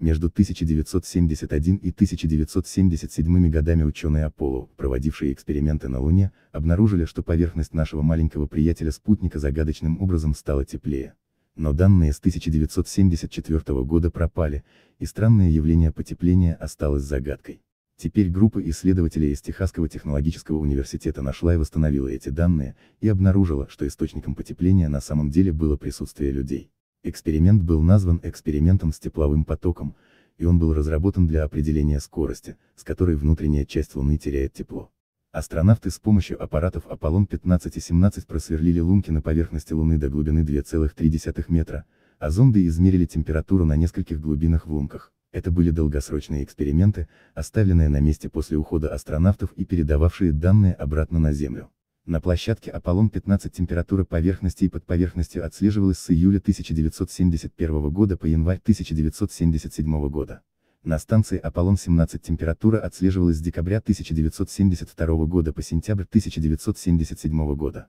Между 1971 и 1977 годами ученые Аполло, проводившие эксперименты на Луне, обнаружили, что поверхность нашего маленького приятеля-спутника загадочным образом стала теплее. Но данные с 1974 года пропали, и странное явление потепления осталось загадкой. Теперь группа исследователей из Техасского технологического университета нашла и восстановила эти данные, и обнаружила, что источником потепления на самом деле было присутствие людей. Эксперимент был назван экспериментом с тепловым потоком, и он был разработан для определения скорости, с которой внутренняя часть Луны теряет тепло. Астронавты с помощью аппаратов Аполлон-15 и 17 просверлили лунки на поверхности Луны до глубины 2,3 метра, а зонды измерили температуру на нескольких глубинах в лунках. Это были долгосрочные эксперименты, оставленные на месте после ухода астронавтов и передававшие данные обратно на Землю. На площадке Аполлон-15 температура поверхности и под поверхностью отслеживалась с июля 1971 года по январь 1977 года. На станции Аполлон-17 температура отслеживалась с декабря 1972 года по сентябрь 1977 года.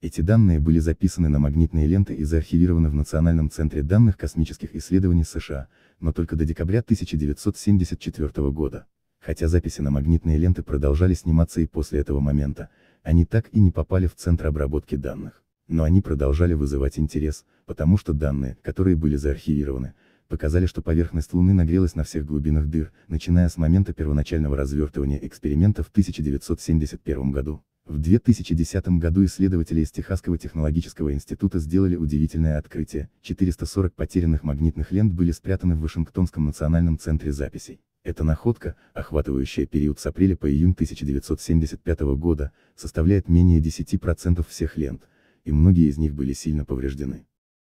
Эти данные были записаны на магнитные ленты и заархивированы в Национальном центре данных космических исследований США, но только до декабря 1974 года. Хотя записи на магнитные ленты продолжали сниматься и после этого момента, они так и не попали в центр обработки данных. Но они продолжали вызывать интерес, потому что данные, которые были заархивированы, показали, что поверхность Луны нагрелась на всех глубинах дыр, начиная с момента первоначального развертывания эксперимента в 1971 году. В 2010 году исследователи из Техасского технологического института сделали удивительное открытие, 440 потерянных магнитных лент были спрятаны в Вашингтонском национальном центре записей. Эта находка, охватывающая период с апреля по июнь 1975 года, составляет менее 10% всех лент, и многие из них были сильно повреждены.